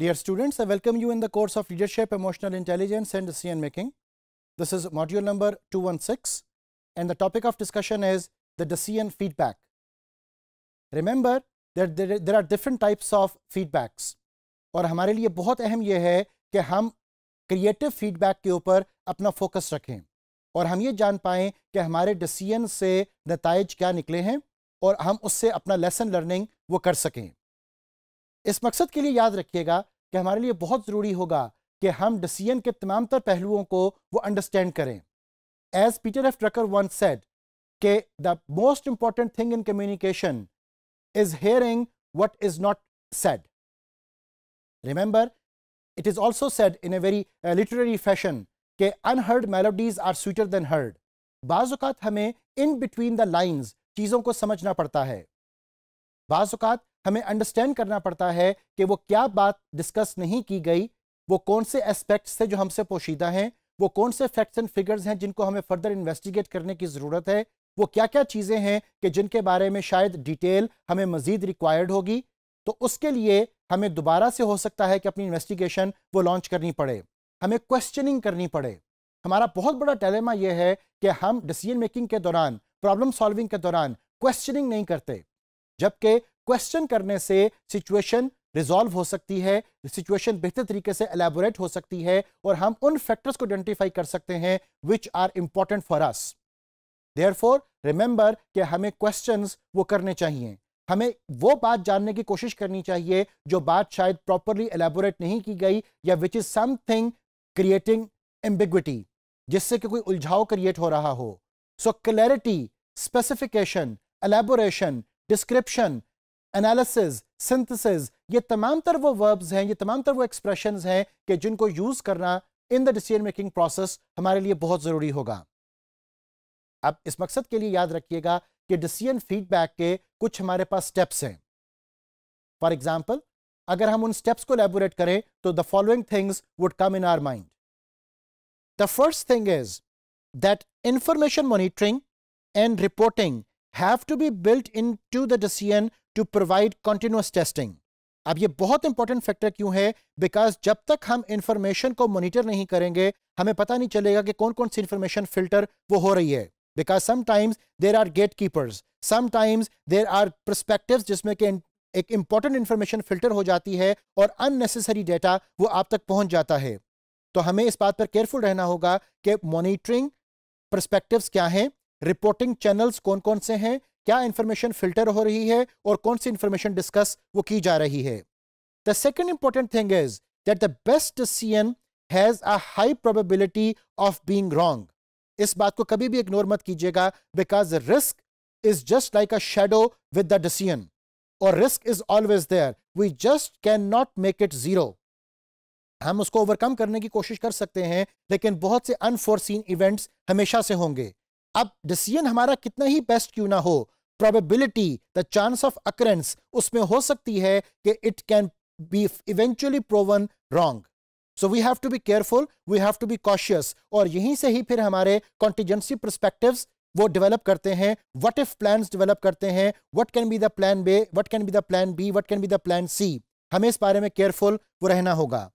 Dear students, I welcome you in the course of Leadership, Emotional Intelligence and Decision Making. This is module number 216 and the topic of discussion is the decision feedback. Remember that there, there are different types of feedbacks और हमारे लिए बहुत अहम यह है कि हम creative feedback के ऊपर अपना फोकस रखें और हम ये जान पाएँ कि हमारे डिसीजन से नतज क्या निकले हैं और हम उससे अपना लेसन लर्निंग वो कर सकें इस मकसद के लिए याद रखिएगा कि हमारे लिए बहुत ज़रूरी होगा कि हम डिसीजन के तमाम तर पहलुओं को वो अंडरस्टैंड करें as Peter F Drucker once said के the most important thing in communication is hearing what is not said remember it is also said in a very literary fashion के unheard melodies are sweeter than heard heard बाज़ात हमें in between the lines चीज़ों को समझना पड़ता है बाज़ात हमें understand करना पड़ता है कि वो क्या बात डिस्कस नहीं की गई वो कौन से एस्पेक्ट्स थे जो हमसे पोशीदा हैं वो कौन से फैक्ट्स एंड फिगर्स हैं जिनको हमें फर्दर इन्वेस्टिगेट करने की ज़रूरत है वो क्या क्या चीज़ें हैं कि जिनके बारे में शायद डिटेल हमें मज़ीद रिक्वायर्ड होगी तो उसके लिए हमें दोबारा से हो सकता है कि अपनी इन्वेस्टिगेशन वो लॉन्च करनी पड़े हमें क्वेश्चनिंग करनी पड़े हमारा बहुत बड़ा टेलेमा यह है कि हम डिसीजन मेकिंग के दौरान प्रॉब्लम सॉल्विंग के दौरान क्वेश्चनिंग नहीं करते जबकि क्वेश्चन करने से सिचुएशन रिजॉल्व हो सकती है सिचुएशन बेहतर तरीके से एलेबोरेट हो सकती है और हम उन फैक्टर्स को आइडेंटिफाई कर सकते हैं which are important for us therefore remember कि हमें क्वेश्चन वो करने चाहिए हमें वो बात जानने की कोशिश करनी चाहिए जो बात शायद प्रॉपरली एलेबोरेट नहीं की गई या which is something creating ambiguity जिससे कि कोई उलझाव क्रिएट हो रहा हो so clarity specification elaboration description analysis synthesis ये तमाम तर वो वर्ब्स हैं ये तमाम तर वो एक्सप्रेशन हैं कि जिनको यूज करना in the decision making process हमारे लिए बहुत ज़रूरी होगा अब इस मकसद के लिए याद रखिएगा कि डिसीजन फीडबैक के कुछ हमारे पास स्टेप्स हैं फॉर एग्जाम्पल अगर हम उन स्टेप्स को लेबोरेट करें तो the following things would come in our mind the first thing is that information monitoring and reporting have to be built into the decision to provide continuous testing अब ये बहुत important factor क्यों है because जब तक हम information को monitor नहीं करेंगे हमें पता नहीं चलेगा कि कौन कौन सी इंफॉर्मेशन फिल्टर वो हो रही है because sometimes there are gatekeepers sometimes there are prospective जिसमें कि एक इंपॉर्टेंट इंफॉर्मेशन फिल्टर हो जाती है और अननेसेसरी डेटा वो आप तक पहुंच जाता है तो हमें इस बात पर केयरफुल रहना होगा कि मॉनिटरिंग प्रस्पेक्टिव क्या हैं रिपोर्टिंग चैनल्स कौन कौन से हैं क्या इंफॉर्मेशन फिल्टर हो रही है और कौन सी इंफॉर्मेशन डिस्कस वो की जा रही है the second important thing is that the best decision has a high probability of being wrong इस बात को कभी भी इग्नोर मत कीजिएगा because risk is just like a shadow with the decision और risk is always there we just can not make it zero हम उसको ओवरकम करने की कोशिश कर सकते हैं लेकिन बहुत से अनफोर्सीन इवेंट्स हमेशा से होंगे अब डिसीजन हमारा कितना ही बेस्ट क्यों ना हो probability the chance of occurrence उसमें हो सकती है कि it can be eventually proven wrong so we have to be careful we have to be cautious और यहीं से ही फिर हमारे कॉन्टीजेंसी परस्पेक्टिव वो डेवलप करते हैं वट इफ प्लान डेवलप करते हैं what can be the plan B what can be the plan B what can be the plan C हमें इस बारे में केयरफुल वो रहना होगा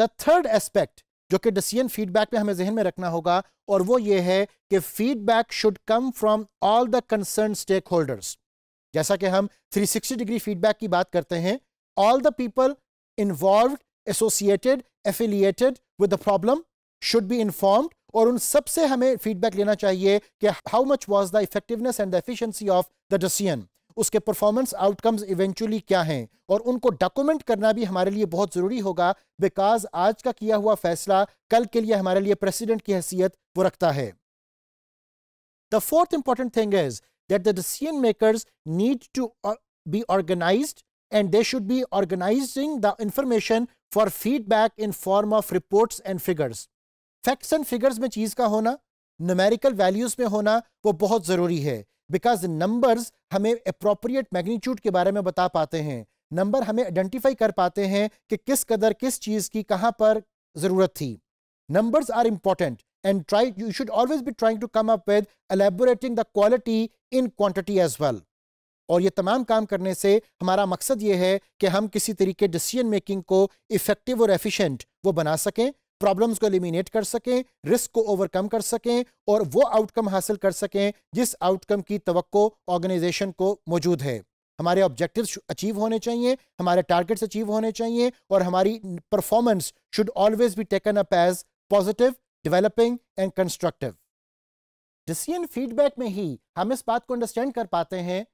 द थर्ड एस्पेक्ट जो कि डिसीजन फीडबैक में हमें जहन में रखना होगा और वो ये है कि feedback should come from all the concern stakeholders जैसा कि हम 360 डिग्री फीडबैक की बात करते हैं all the people involve associated affiliated with the problem should be informed और उन सब से हमें फीडबैक लेना चाहिए कि how much was the effectiveness and the efficiency of the decision उसके परफॉर्मेंस आउटकम्स इवेंचुअली क्या हैं और उनको डॉक्यूमेंट करना भी हमारे लिए बहुत ज़रूरी होगा बिकॉज आज का किया हुआ फैसला कल के लिए हमारे लिए प्रेसिडेंट की हैसियत वो रखता है the fourth important thing is that the decision makers need to be organise and they should be organising the information for feedback in form of report and figures facts and figures में चीज का होना numerical values में होना वो बहुत जरूरी है बिकॉज नंबर्स हमें अप्रोप्रिएट मैग्नीट्यूड के बारे में बता पाते हैं नंबर हमें आइडेंटिफाई कर पाते हैं कि किस कदर किस चीज की कहां पर जरूरत थी numbers are important and try you should always be trying to come up with elaborating the quality in quantity as well और ये तमाम काम करने से हमारा मकसद ये है कि हम किसी तरीके डिसीजन मेकिंग को इफेक्टिव और एफिशिएंट वो बना सकें प्रॉब्लम्स को एलिमिनेट कर सकें रिस्क को ओवरकम कर सकें और वो आउटकम हासिल कर सकें जिस आउटकम की तो ऑर्गेनाइजेशन को मौजूद है हमारे ऑब्जेक्टिव्स अचीव होने चाहिए हमारे टारगेट्स अचीव होने चाहिए और हमारी performance should always be taken up as positive developing and constructive decision feedback में ही हम इस बात को अंडरस्टैंड कर पाते हैं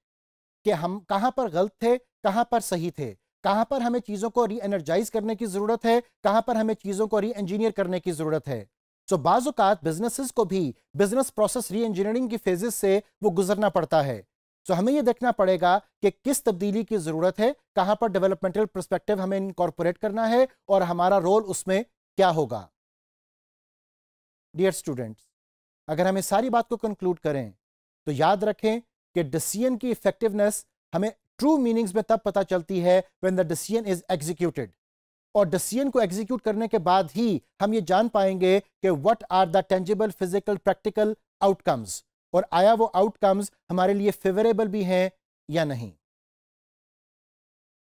कि हम कहाँ पर गलत थे कहाँ पर सही थे कहां पर हमें चीज़ों को री एनर्जाइज करने की ज़रूरत है कहां पर हमें चीज़ों को री इंजीनियर करने की ज़रूरत है सो बाज़ात बिजनेसेस को भी बिजनेस प्रोसेस री इंजीनियरिंग की फेजेस से वो गुजरना पड़ता है सो so, हमें ये देखना पड़ेगा कि किस तब्दीली की ज़रूरत है कहां पर डेवलपमेंटल परस्पेक्टिव हमें इनकॉर्पोरेट करना है और हमारा रोल उसमें क्या होगा डियर स्टूडेंट्स अगर हम इस सारी बात को कंक्लूड करें तो याद रखें कि डिसीजन की इफेक्टिवनेस हमें ट्रू मीनिंग्स में तब पता चलती है when the decision is executed और डिसीजन को एग्जीक्यूट करने के बाद ही हम ये जान पाएंगे कि what are the tangible physical practical outcomes और आया वो आउटकम्स हमारे लिए फेवरेबल भी हैं या नहीं